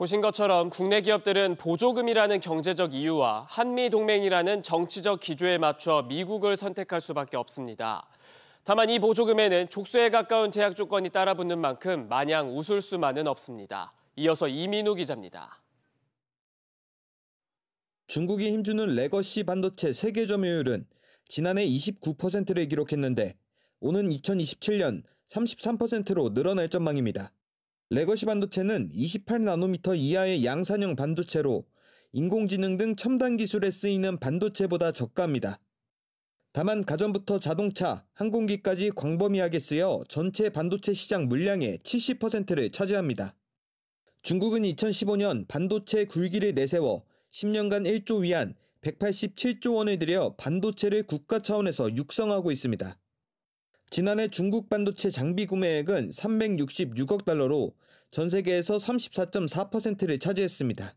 보신 것처럼 국내 기업들은 보조금이라는 경제적 이유와 한미 동맹이라는 정치적 기조에 맞춰 미국을 선택할 수밖에 없습니다. 다만 이 보조금에는 족쇄에 가까운 제약 조건이 따라붙는 만큼 마냥 웃을 수만은 없습니다. 이어서 이민우 기자입니다. 중국이 힘주는 레거시 반도체 세계 점유율은 지난해 29%를 기록했는데 오는 2027년 33%로 늘어날 전망입니다. 레거시 반도체는 28나노미터 이하의 양산형 반도체로 인공지능 등 첨단 기술에 쓰이는 반도체보다 저가입니다. 다만 가전부터 자동차, 항공기까지 광범위하게 쓰여 전체 반도체 시장 물량의 70%를 차지합니다. 중국은 2015년 반도체 굴기를 내세워 10년간 1조 위안 187조 원을 들여 반도체를 국가 차원에서 육성하고 있습니다. 지난해 중국 반도체 장비 구매액은 366억 달러로 전 세계에서 34.4%를 차지했습니다.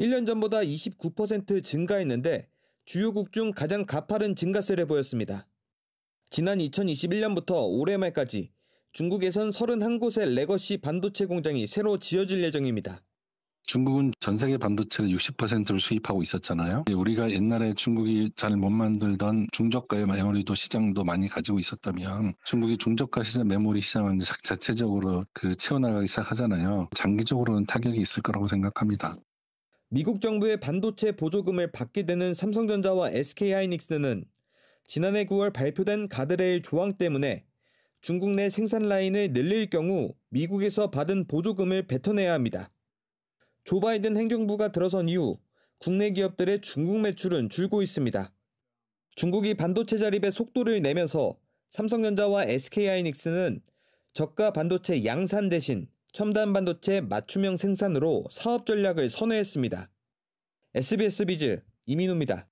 1년 전보다 29% 증가했는데 주요국 중 가장 가파른 증가세를 보였습니다. 지난 2021년부터 올해 말까지 중국에선 31곳의 레거시 반도체 공장이 새로 지어질 예정입니다. 중국은 전 세계 반도체를 60%를 수입하고 있었잖아요. 예, 우리가 옛날에 중국이 잘 못 만들던 중저가의 메모리도 시장도 많이 가지고 있었다면 중국이 중저가 시장 메모리 시장을 자체적으로 그 채워나가기 시작하잖아요. 장기적으로는 타격이 있을 거라고 생각합니다. 미국 정부의 반도체 보조금을 받게 되는 삼성전자와 SK하이닉스는 지난해 9월 발표된 가드레일 조항 때문에 중국 내 생산 라인을 늘릴 경우 미국에서 받은 보조금을 뱉어내야 합니다. 조 바이든 행정부가 들어선 이후 국내 기업들의 중국 매출은 줄고 있습니다. 중국이 반도체 자립에 속도를 내면서 삼성전자와 SK하이닉스는 저가 반도체 양산 대신 첨단 반도체 맞춤형 생산으로 사업 전략을 선회했습니다. SBS 비즈 이민우입니다.